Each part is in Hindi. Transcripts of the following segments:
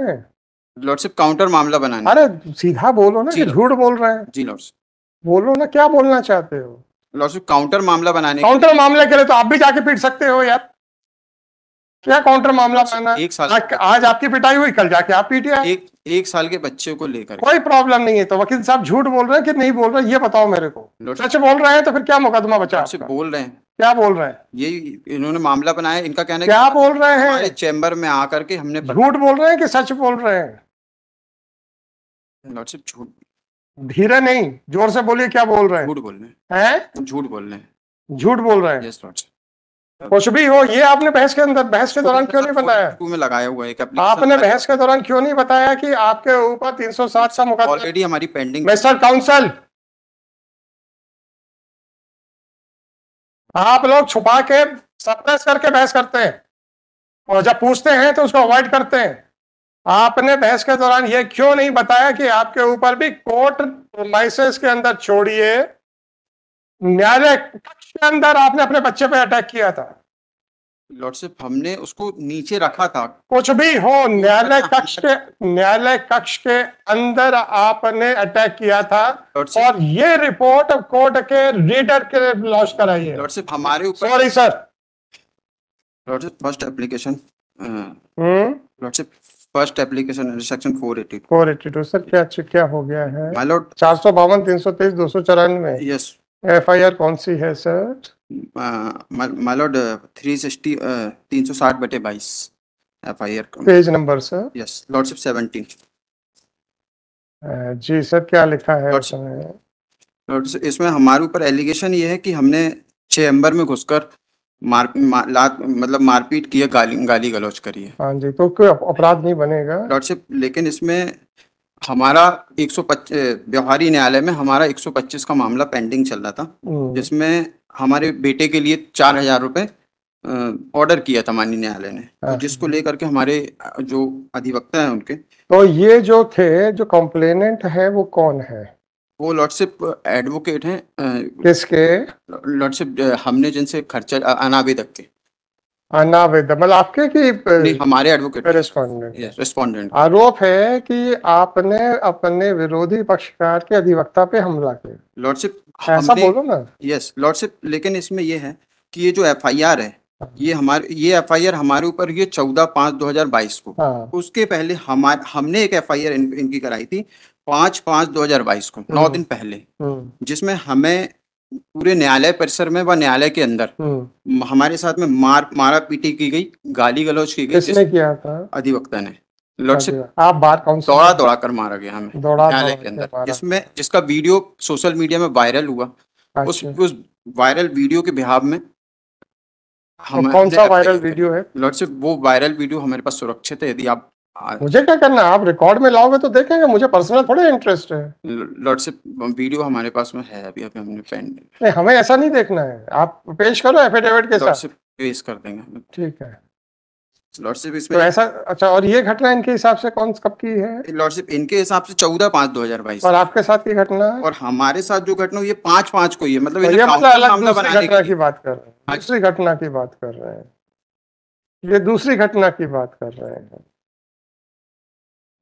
लॉर्डशिप काउंटर मामला बनाना अरे सीधा बोलो ना कि झूठ बोल रहे हैं जी लॉर्डशिप बोलो ना क्या बोलना चाहते हो लॉर्डशिप काउंटर मामला बनाने काउंटर मामला के लिए तो आप भी जाके पीट सकते हो यार क्या काउंटर मामला बनाना एक साल आज, आज आपकी पिटाई हुई कल जाके आप पीटिए एक एक साल के बच्चे को लेकर कोई प्रॉब्लम नहीं है तो वकील साहब झूठ बोल रहे हैं कि नहीं बोल रहे ये बताओ मेरे को सच बोल रहे हैं तो फिर क्या मुकदमा बचा बोल रहे हैं क्या बोल रहे हैं ये इन्होंने मामला बनाया इनका कहना क्या बोल रहे हैं चैम्बर में आकर के हमने झूठ बोल रहे हैं कि सच बोल रहे हैं झूठ धीरे नहीं जोर से बोलिए क्या बोल रहे हैं झूठ बोल रहे हैं झूठ बोल रहे हैं झूठ बोल रहे हैं कुछ भी हो ये आपने बहस के अंदर बहस के तो दौरान तो क्यों नहीं बताया में लगाया हुआ है आपने बहस के दौरान क्यों नहीं बताया कि आपके ऊपर 307 सात मुकदमा ऑलरेडी हमारी पेंडिंग मिस्टर काउंसिल आप लोग छुपा के सप्रेस करके बहस करते हैं और जब पूछते हैं तो उसको अवॉइड करते हैं आपने बहस के दौरान यह क्यों नहीं बताया कि आपके ऊपर भी कोर्ट लाइसेंस के अंदर छोड़िए न्यायालय के अंदर आपने अपने बच्चे पर अटैक किया था लॉर्ड सिर्फ हमने उसको नीचे रखा था कुछ भी हो न्यायालय कक्ष के न्यायालय कक्ष के अंदर आपने अटैक किया था और ये रिपोर्ट कोर्ट के रीडर के लॉन्च कराई है लॉर्ड सिर्फ हमारे ऊपर सॉरी सर लॉर्ड सिर्फ फर्स्ट एप्लीकेशन लॉर्ड सिर्फ फर्स्ट एप्लीकेशन सेक्शन 482 482 सर क्या क्या हो गया है माय लॉर्ड 452 323 294 यस एफआईआर कौन सी है सर माय लॉर्ड 360 360 बटे 22 FIR page number sir yes lordship 17 जी सर क्या लिखा है लॉर्डशिप इसमें हमारे ऊपर एलिगेशन ये है कि हमने चैम्बर में घुसकर मार मा, लात मतलब मारपीट किया गाली गाली गलौज करी है हाँ जी तो कोई अपराध नहीं बनेगा लॉर्डशिप लेकिन इसमें हमारा 125 व्यवहारी न्यायालय में हमारा 125 का मामला पेंडिंग चल रहा था हम्म। जिसमें हमारे बेटे के लिए चार हजार रुपए ऑर्डर किया था माननीय न्यायालय ने तो हाँ। जिसको लेकर के हमारे जो अधिवक्ता है उनके तो ये जो थे जो कॉम्प्लेनेंट है वो कौन है वो लॉर्डशिप एडवोकेट हैं किसके लॉर्डशिप हमने जिनसे खर्चा अनावेदक के अनावेदन हाँ, तो मतलब आपके की हमारे एडवोकेट रेस्पोंडेंट रेस्पोंडेंट आरोप है कि आपने अपने विरोधी पक्षकार के अधिवक्ता पे हमला किया लॉर्डशिप ऐसा बोलो ना यस लॉर्डशिप लेकिन इसमें ये है कि ये जो एफआईआर है ये हमारे ये एफआईआर हमारे ऊपर ये चौदह पांच दो हजार बाईस को हाँ। उसके पहले हमारे हमने एक एफ आई आर इन, इनकी कराई थी पांच पांच दो हजार बाईस को नौ हम्म। दिन पहले हम्म। जिसमें हमें पूरे न्यायालय परिसर में व न्यायालय के अंदर हम्म। हमारे साथ में मार मारा पीटी की गई गाली गलौज की गई किसने किया था अधिवक्ता ने आप बार दौड़ा दौड़ा कर मारा गया हमें न्यायालय के अंदर जिसमें जिसका वीडियो सोशल मीडिया में वायरल हुआ उस अच्छा। उस वायरल वीडियो के बिहार में हम कौन सा वायरल वीडियो है लॉर्ड वो वायरल वीडियो हमारे पास सुरक्षित है यदि आप मुझे क्या करना आप रिकॉर्ड में लाओगे तो देखेंगे मुझे पर्सनल थोड़े इंटरेस्ट है लॉट से वीडियो हमारे पास में है अभी अभी हमने पेंड नहीं हमें ऐसा नहीं देखना है आप पेश करो एफिडेविट के साथ पेश कर देंगे ठीक है लॉर्डशिप इसमें तो ऐसा अच्छा और ये घटना इनके हिसाब से कौन कब की है लॉर्डशिप इनके हिसाब से चौदह पाँच दो हजार बाईस और आपके साथ की घटना और हमारे साथ जो घटना ये पाँच पाँच को ही है मतलब तो ये मतलब अलग घटना की बात कर रहे हैं हाँ दूसरी घटना की बात कर रहे हैं ये दूसरी घटना की बात कर रहे हैं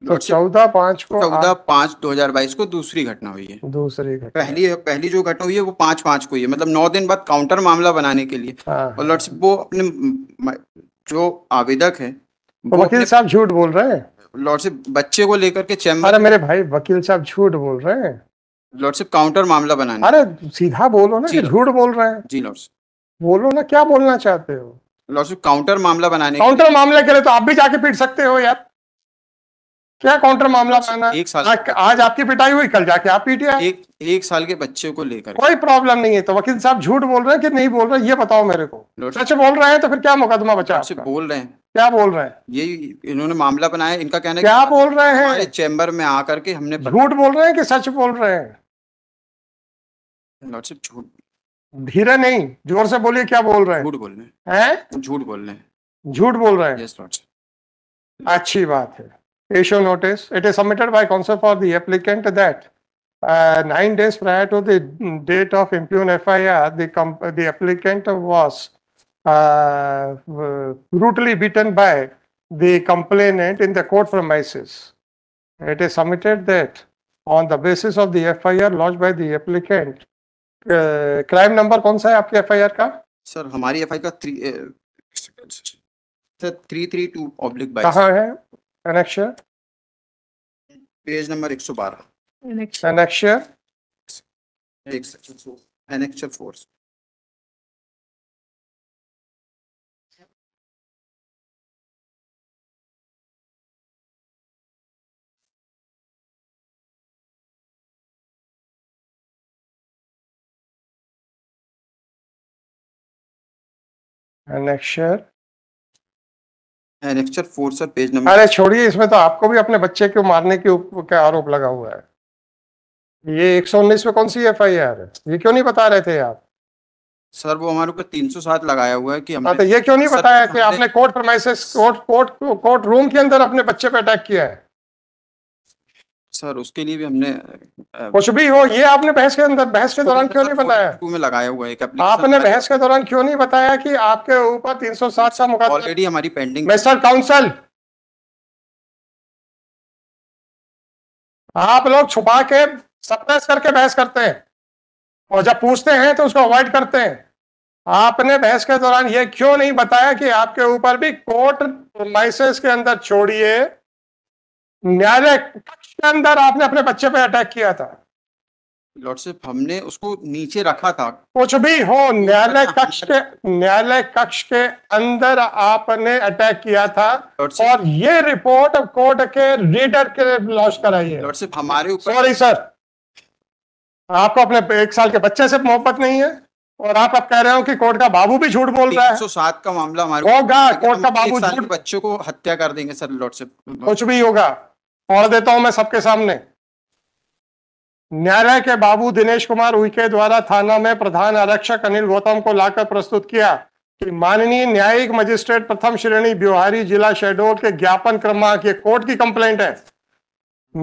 तो चौदह पाँच को चौदह पाँच दो हजार बाईस को दूसरी घटना हुई है दूसरी घटना पहली पहली जो घटना हुई है वो पांच पांच को हुई है मतलब नौ दिन बाद काउंटर मामला बनाने के लिए हाँ, और हाँ। लॉर्डशिप वो अपने जो आवेदक है तो वकील साहब झूठ बोल रहे हैं लॉर्डशिप बच्चे को लेकर के चैम्बर अरे मेरे भाई वकील साहब झूठ बोल रहे हैं लॉर्डशिप काउंटर मामला बनाने अरे सीधा बोलो ना झूठ बोल रहे हैं जी लॉर्डशिप बोलो ना क्या बोलना चाहते हो लॉर्डशिप काउंटर मामला बनाने काउंटर मामले के लिए तो आप भी जाके पीट सकते हो यार क्या काउंटर मामला माना एक साल आज आपकी पिटाई हुई कल जाके आप पीटिए एक एक साल के बच्चे को लेकर कोई प्रॉब्लम नहीं है तो वकील साहब झूठ बोल रहे हैं कि नहीं बोल रहे ये बताओ मेरे को सच बोल रहे हैं तो फिर क्या मुकदमा बचा बोल रहे हैं क्या बोल रहे हैं ये इन्होंने मामला बनाया इनका कहना क्या बोल रहे हैं चैम्बर में आकर के हमने झूठ बोल रहे हैं कि सच बोल रहे हैं झूठ धीरे नहीं जोर से बोलिए क्या बोल रहे हैं झूठ बोल रहे हैं झूठ बोल रहे हैं झूठ बोल रहे हैं अच्छी बात है issue notice. It is submitted by counsel for the applicant that uh, nine days prior to the date of impugn FIR, the, the applicant was uh, brutally beaten by the complainant in the court premises. It is submitted that on the basis of the FIR lodged by the applicant, crime number कौन सा है आपके एफआईआर का सर हमारी एफआईआर का three sir three three two oblique बाईस कहाँ है annexure, पेज नंबर एक सौ बारह annexure, एक annexure, annexure four sir page number अरे छोड़िए इसमें तो आपको भी अपने बच्चे को मारने के क्या आरोप लगा हुआ है ये एक सौ उन्नीस में कौन सी एफ आई आर ये क्यों नहीं बता रहे थे आप सर वो हमारे ऊपर तीन सौ सात लगाया हुआ है कि हमने हाँ, तो ये क्यों नहीं बताया कि आपने court premises court court court room के अंदर अपने बच्चे पे अटैक किया है सर उसके लिए भी हमने कुछ भी हो ये आपने बहस के अंदर बहस के दौरान क्यों नहीं बताया में लगाया हुआ एक आपने बहस के दौरान क्यों नहीं बताया कि आपके ऊपर 307 सौ मुकदमा ऑलरेडी हमारी पेंडिंग मिस्टर काउंसिल आप लोग छुपा के सप्रेस करके बहस करते हैं और जब पूछते हैं तो उसको अवॉइड करते हैं आपने बहस के दौरान यह क्यों नहीं बताया कि आपके ऊपर भी कोर्ट लाइसेंस के अंदर छोड़िए न्यायालय कक्ष के अंदर आपने अपने बच्चे पे अटैक किया था लॉर्डशिप हमने उसको नीचे रखा था कुछ भी हो न्यायालय कक्ष के न्यायालय कक्ष के अंदर आपने अटैक किया था और ये रिपोर्ट कोर्ट के रीडर के लॉन्च कराई है लॉर्डशिप हमारे ऊपर सॉरी सर आपको अपने एक साल के बच्चे से मोहब्बत नहीं है और आप अब कह रहे हो कि कोर्ट का बाबू भी झूठ बोल रहा है सात का मामला हमारे होगा कोर्ट का बाबू झूठ बच्चों को हत्या कर देंगे सर लॉर्डशिप कुछ भी होगा पढ़ देता हूं मैं सबके सामने न्यायालय के बाबू दिनेश कुमार उइके द्वारा थाना में प्रधान आरक्षक अनिल गौतम को लाकर प्रस्तुत किया कि माननीय न्यायिक मजिस्ट्रेट प्रथम श्रेणी ब्योहारी जिला शहडोल के ज्ञापन क्रमांक ये कोर्ट की कंप्लेंट है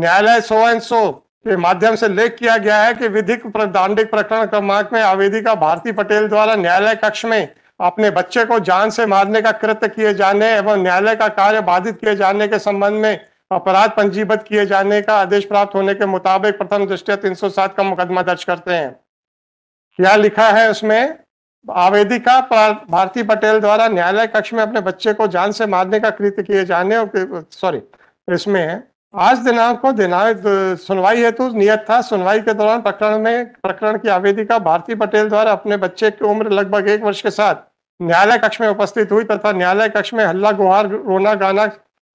न्यायालय सो एंड सो के माध्यम से लेख किया गया है कि विधिक दांडिक प्रकरण क्रमांक में आवेदिका भारती पटेल द्वारा न्यायालय कक्ष में अपने बच्चे को जान से मारने का कृत्य किए जाने एवं न्यायालय का कार्य बाधित किए जाने के संबंध में अपराध पंजीबद्ध किए जाने का आदेश प्राप्त होने के मुताबिक प्रथम दृष्टया 307 का मुकदमा दर्ज करते हैं क्या लिखा है उसमें आवेदिका भारती पटेल द्वारा न्यायालय कक्ष में अपने बच्चे को जान से मारने का कृत्य किए जाने और सॉरी इसमें आज दिनांक को दिनांक सुनवाई हेतु नियत था सुनवाई के दौरान प्रकरण में प्रकरण की आवेदिका भारती पटेल द्वारा अपने बच्चे की उम्र लगभग एक वर्ष के साथ न्यायालय कक्ष में उपस्थित हुई तथा न्यायालय कक्ष में हल्ला गुहार रोना गाना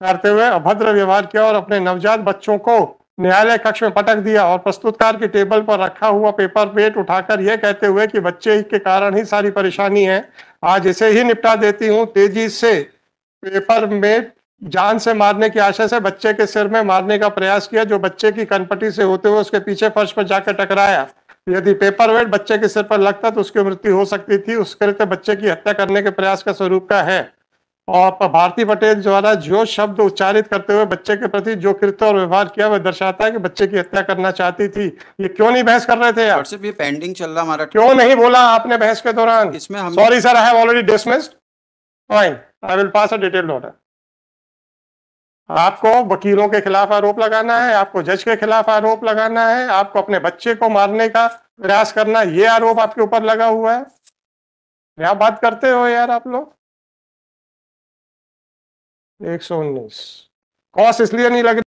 करते हुए अभद्र व्यवहार किया और अपने नवजात बच्चों को न्यायालय कक्ष में पटक दिया और प्रस्तुतकार की टेबल पर रखा हुआ पेपर प्लेट उठाकर यह कहते हुए कि बच्चे के कारण ही सारी परेशानी है आज इसे ही निपटा देती हूँ तेजी से पेपर में जान से मारने की आशा से बच्चे के सिर में मारने का प्रयास किया जो बच्चे की कनपट्टी से होते हुए उसके पीछे फर्श पर जाकर टकराया यदि पेपर वेट बच्चे के सिर पर लगता तो उसकी मृत्यु हो सकती थी उसके बच्चे की हत्या करने के प्रयास का स्वरूप का है और भारती पटेल द्वारा जो शब्द उच्चारित करते हुए बच्चे के प्रति जो कृत्य और व्यवहार किया वह दर्शाता है कि बच्चे की हत्या करना चाहती थी ये क्यों नहीं बहस कर रहे थे यार सिर्फ ये पेंडिंग चल रहा हमारा क्यों नहीं बोला आपने बहस के दौरान इसमें हम sorry sir I already dismissed fine I will pass a detailed order आपको वकीलों के खिलाफ आरोप लगाना है आपको जज के खिलाफ आरोप लगाना है आपको अपने बच्चे को मारने का प्रयास करना ये आरोप आपके ऊपर लगा हुआ है क्या बात करते हो यार आप लोग एक सौ उन्नीस कॉस इसलिए नहीं लग